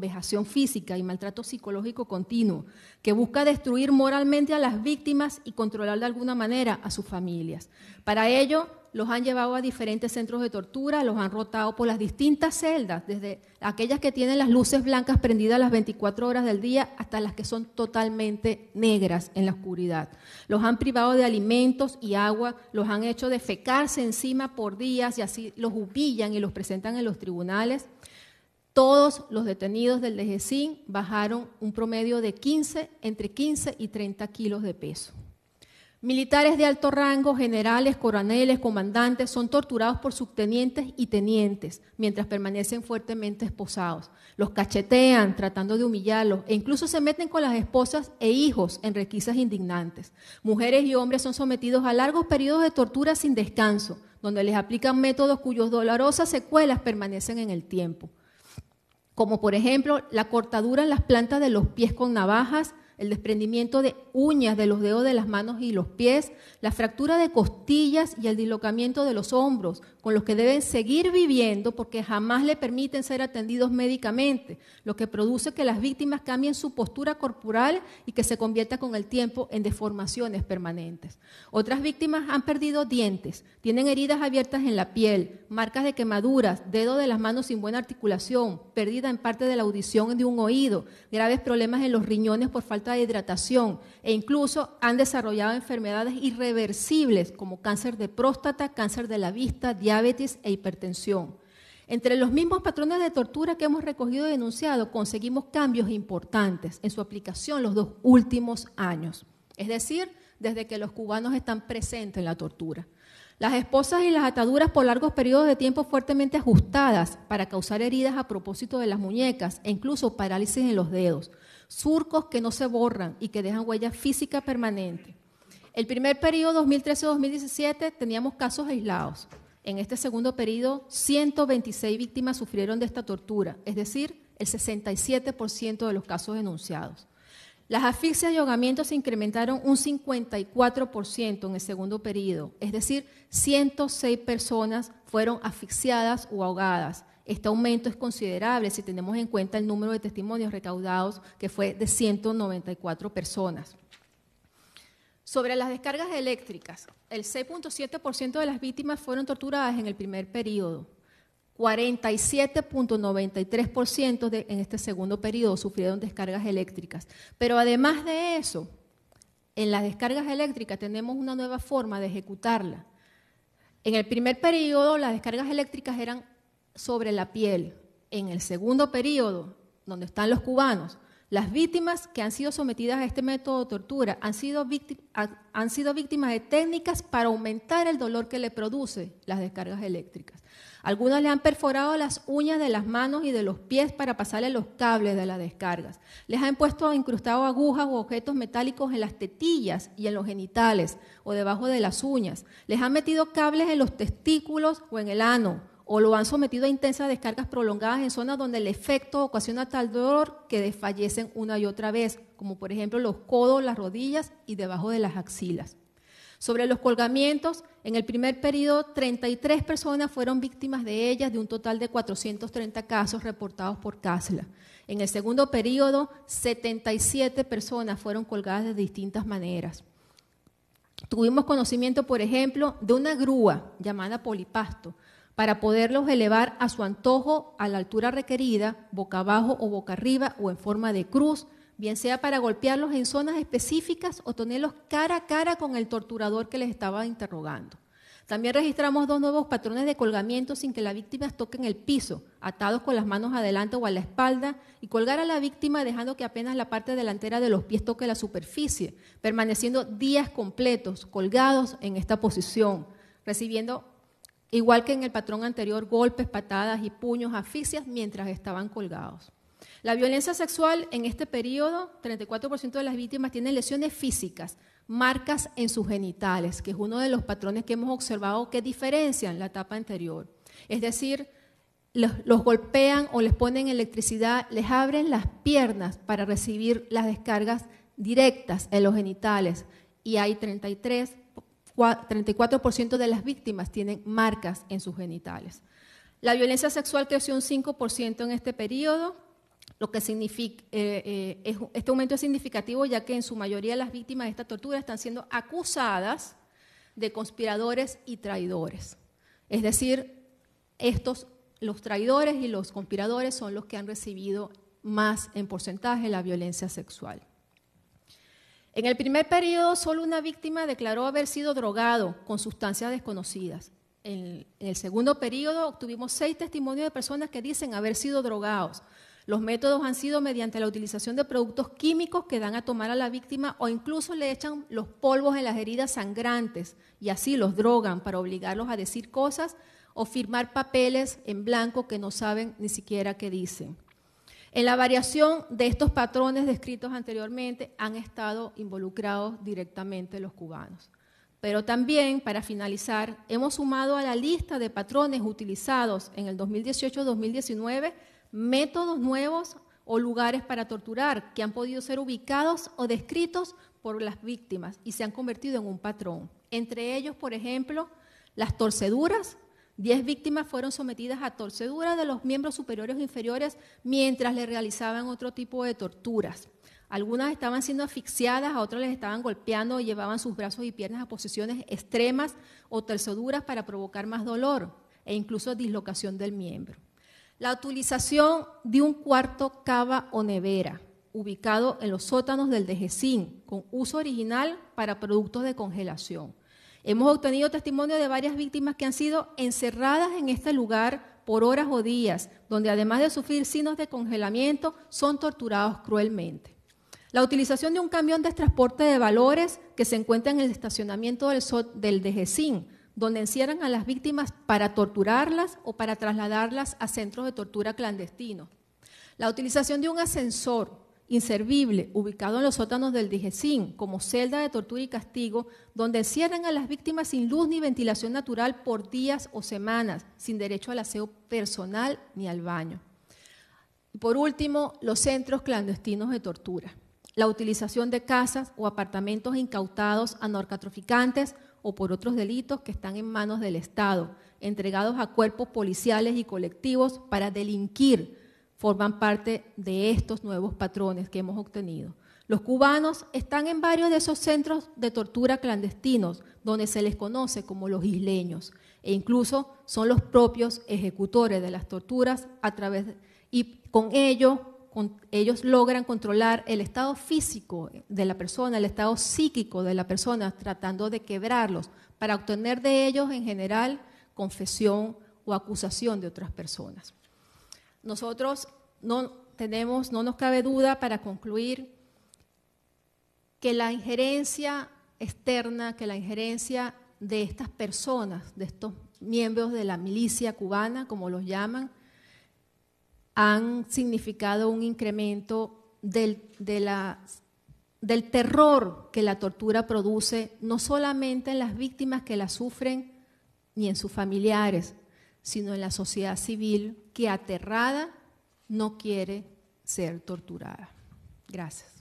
vejación física y maltrato psicológico continuo, que busca destruir moralmente a las víctimas y controlar de alguna manera a sus familias. Para ello, los han llevado a diferentes centros de tortura, los han rotado por las distintas celdas, desde aquellas que tienen las luces blancas prendidas las 24 horas del día hasta las que son totalmente negras en la oscuridad. Los han privado de alimentos y agua, los han hecho defecarse encima por días y así los humillan y los presentan en los tribunales todos los detenidos del DGCIN bajaron un promedio de 15, entre 15 y 30 kilos de peso. Militares de alto rango, generales, coroneles, comandantes, son torturados por subtenientes y tenientes mientras permanecen fuertemente esposados. Los cachetean tratando de humillarlos e incluso se meten con las esposas e hijos en requisas indignantes. Mujeres y hombres son sometidos a largos periodos de tortura sin descanso, donde les aplican métodos cuyos dolorosas secuelas permanecen en el tiempo como por ejemplo la cortadura en las plantas de los pies con navajas, el desprendimiento de uñas de los dedos de las manos y los pies, la fractura de costillas y el dislocamiento de los hombros, con los que deben seguir viviendo porque jamás le permiten ser atendidos médicamente, lo que produce que las víctimas cambien su postura corporal y que se convierta con el tiempo en deformaciones permanentes. Otras víctimas han perdido dientes, tienen heridas abiertas en la piel, marcas de quemaduras, dedos de las manos sin buena articulación, pérdida en parte de la audición de un oído, graves problemas en los riñones por falta de hidratación e incluso han desarrollado enfermedades irreversibles como cáncer de próstata, cáncer de la vista, diabetes, diabetes e hipertensión. Entre los mismos patrones de tortura que hemos recogido y denunciado, conseguimos cambios importantes en su aplicación los dos últimos años, es decir, desde que los cubanos están presentes en la tortura. Las esposas y las ataduras por largos periodos de tiempo fuertemente ajustadas para causar heridas a propósito de las muñecas e incluso parálisis en los dedos, surcos que no se borran y que dejan huella física permanente. El primer periodo 2013-2017 teníamos casos aislados, en este segundo periodo, 126 víctimas sufrieron de esta tortura, es decir, el 67% de los casos denunciados. Las asfixias y ahogamientos se incrementaron un 54% en el segundo periodo, es decir, 106 personas fueron asfixiadas o ahogadas. Este aumento es considerable si tenemos en cuenta el número de testimonios recaudados, que fue de 194 personas. Sobre las descargas eléctricas, el 6.7% de las víctimas fueron torturadas en el primer periodo, 47.93% en este segundo periodo sufrieron descargas eléctricas. Pero además de eso, en las descargas eléctricas tenemos una nueva forma de ejecutarla. En el primer periodo las descargas eléctricas eran sobre la piel. En el segundo periodo, donde están los cubanos, las víctimas que han sido sometidas a este método de tortura han sido, víctimas de técnicas para aumentar el dolor que le produce las descargas eléctricas. Algunas le han perforado las uñas de las manos y de los pies para pasarle los cables de las descargas. Les han puesto incrustado agujas o objetos metálicos en las tetillas y en los genitales o debajo de las uñas. Les han metido cables en los testículos o en el ano o lo han sometido a intensas descargas prolongadas en zonas donde el efecto ocasiona tal dolor que desfallecen una y otra vez, como por ejemplo los codos, las rodillas y debajo de las axilas. Sobre los colgamientos, en el primer periodo 33 personas fueron víctimas de ellas de un total de 430 casos reportados por CASLA. En el segundo periodo, 77 personas fueron colgadas de distintas maneras. Tuvimos conocimiento, por ejemplo, de una grúa llamada Polipasto, para poderlos elevar a su antojo a la altura requerida, boca abajo o boca arriba o en forma de cruz, bien sea para golpearlos en zonas específicas o tenerlos cara a cara con el torturador que les estaba interrogando. También registramos dos nuevos patrones de colgamiento sin que las víctimas toquen el piso, atados con las manos adelante o a la espalda, y colgar a la víctima dejando que apenas la parte delantera de los pies toque la superficie, permaneciendo días completos colgados en esta posición, recibiendo Igual que en el patrón anterior, golpes, patadas y puños, asfixias mientras estaban colgados. La violencia sexual en este periodo, 34% de las víctimas tienen lesiones físicas, marcas en sus genitales, que es uno de los patrones que hemos observado que diferencian la etapa anterior. Es decir, los, golpean o les ponen electricidad, les abren las piernas para recibir las descargas directas en los genitales y hay 33 34% de las víctimas tienen marcas en sus genitales. La violencia sexual creció un 5% en este periodo, lo que significa, eh, eh, este aumento es significativo ya que en su mayoría las víctimas de esta tortura están siendo acusadas de conspiradores y traidores. Es decir, estos, los traidores y los conspiradores son los que han recibido más en porcentaje la violencia sexual. En el primer periodo, solo una víctima declaró haber sido drogado con sustancias desconocidas. En, el segundo periodo, obtuvimos seis testimonios de personas que dicen haber sido drogados. Los métodos han sido mediante la utilización de productos químicos que dan a tomar a la víctima o incluso le echan los polvos en las heridas sangrantes y así los drogan para obligarlos a decir cosas o firmar papeles en blanco que no saben ni siquiera qué dicen. En la variación de estos patrones descritos anteriormente han estado involucrados directamente los cubanos. Pero también, para finalizar, hemos sumado a la lista de patrones utilizados en el 2018-2019 métodos nuevos o lugares para torturar que han podido ser ubicados o descritos por las víctimas y se han convertido en un patrón. Entre ellos, por ejemplo, las torceduras, Diez víctimas fueron sometidas a torceduras de los miembros superiores e inferiores mientras le realizaban otro tipo de torturas. Algunas estaban siendo asfixiadas, a otras les estaban golpeando y llevaban sus brazos y piernas a posiciones extremas o torceduras para provocar más dolor e incluso dislocación del miembro. La utilización de un cuarto cava o nevera ubicado en los sótanos del dejecín con uso original para productos de congelación. Hemos obtenido testimonio de varias víctimas que han sido encerradas en este lugar por horas o días, donde además de sufrir signos de congelamiento, son torturados cruelmente. La utilización de un camión de transporte de valores que se encuentra en el estacionamiento del, so donde encierran a las víctimas para torturarlas o para trasladarlas a centros de tortura clandestinos. La utilización de un ascensor inservible, ubicado en los sótanos del Dijecín, como celda de tortura y castigo, donde cierran a las víctimas sin luz ni ventilación natural por días o semanas, sin derecho al aseo personal ni al baño. Y por último, los centros clandestinos de tortura. La utilización de casas o apartamentos incautados a narcotraficantes o por otros delitos que están en manos del Estado, entregados a cuerpos policiales y colectivos para delinquir forman parte de estos nuevos patrones que hemos obtenido. Los cubanos están en varios de esos centros de tortura clandestinos, donde se les conoce como los isleños, e incluso son los propios ejecutores de las torturas a través y con ello ellos logran controlar el estado físico de la persona, el estado psíquico de la persona, tratando de quebrarlos para obtener de ellos en general confesión o acusación de otras personas. Nosotros no tenemos, no nos cabe duda para concluir que la injerencia externa, que la injerencia de estas personas, de estos miembros de la milicia cubana, como los llaman, han significado un incremento del, del terror que la tortura produce, no solamente en las víctimas que la sufren, ni en sus familiares, sino en la sociedad civil que aterrada no quiere ser torturada. Gracias.